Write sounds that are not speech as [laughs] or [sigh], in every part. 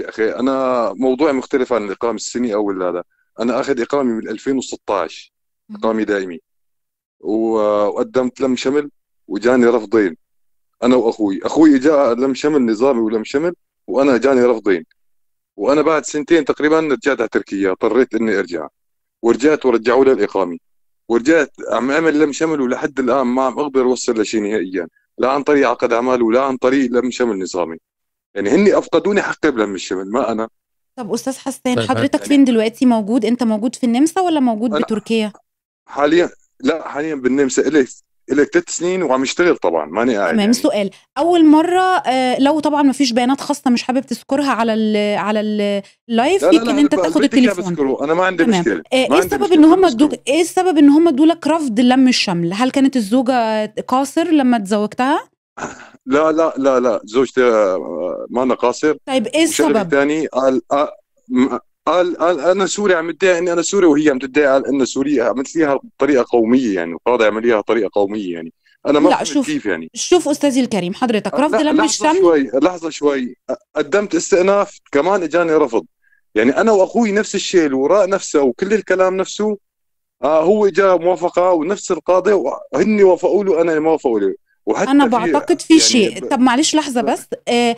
يا اخي انا موضوعي مختلف عن الاقامه السني او هذا انا اخذ اقامه من 2016 اقامه دائمه وقدمت لم شمل وجاني رفضين انا واخوي اخوي جاء لم شمل نظامي ولم شمل وانا جاني رفضين وانا بعد سنتين تقريبا رجعت على تركيا اضطريت اني ارجع ورجعت ورجعوا لي الاقامه ورجعت عم اعمل لم شمل ولحد الان ما عم اقدر اوصل لشيء نهائيا لا عن طريق عقد اعمال ولا عن طريق لم شمل نظامي يعني هن افقدوني حق بلم الشمل ما انا طب استاذ حسان طيب حضرتك فين دلوقتي موجود انت موجود في النمسا ولا موجود بتركيا حاليا لا حاليا بالنمسا الي الي ثلاث سنين وعم يشتغل طبعا ماني قاعد تمام يعني. سؤال اول مره آه، لو طبعا ما فيش بيانات خاصه مش حابب تذكرها على الـ على اللايف يمكن ان انت تاخد التليفون انا ما عندي تمام. مشكله آه، إيه ما ايه السبب ان هم ادوك ايه السبب ان هم ادوا لك رفض لم الشمل هل كانت الزوجه قاصر لما تزوجتها [laughs] لا لا لا لا زوجتي آه، ما انا قاصر طيب ايه السبب؟ الثاني قال آه، قال قال انا سوري عم تدعي اني انا سوري وهي عم تدعي قال انه سوريه عملت ليها بطريقه قوميه يعني وقاضي عمل ليها بطريقه قوميه يعني انا ما لا شوف كيف يعني شوف استاذي الكريم حضرتك رفض لم لحظه الشمل شوي لحظه شوي قدمت استئناف كمان اجاني رفض يعني انا واخوي نفس الشيء الوراء نفسه وكل الكلام نفسه آه هو جاء موافقه ونفس القاضي وهن وافقوا له انا ما وافقوا له وحتى انا بعتقد في يعني شيء طب معلش لحظه بس آه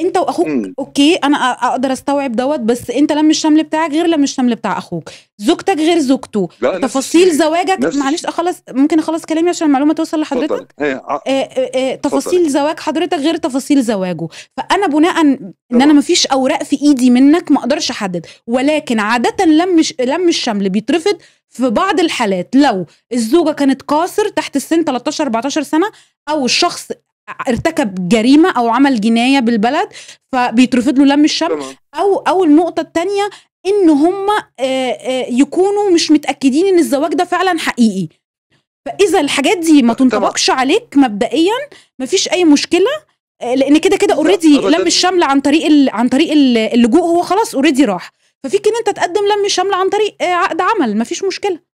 انت واخوك مم. اوكي انا اقدر استوعب دوت بس انت لم الشمل بتاعك غير لم الشمل بتاع اخوك زوجتك غير زوجته تفاصيل زواجك معلش اخلص ممكن اخلص كلامي عشان المعلومه توصل لحضرتك آه آه آه تفاصيل زواج حضرتك غير تفاصيل زواجه فانا بناء ان انا مفيش اوراق في ايدي منك ما اقدرش احدد ولكن عاده لم لم الشمل بيترفض في بعض الحالات لو الزوجه كانت قاصر تحت السن 13 14 سنه او الشخص ارتكب جريمه او عمل جنايه بالبلد فبيترفض له لم الشمل او او النقطه الثانيه ان هم آه، آه، يكونوا مش متاكدين ان الزواج ده فعلا حقيقي فاذا الحاجات دي ما تنطبقش عليك مبدئيا مفيش اي مشكله آه، لان كده كده اوريدي لم الشمل عن طريق عن طريق اللجوء هو خلاص اوريدي راح ففيك ان انت تقدم لم الشمل عن طريق عقد عمل مفيش مشكله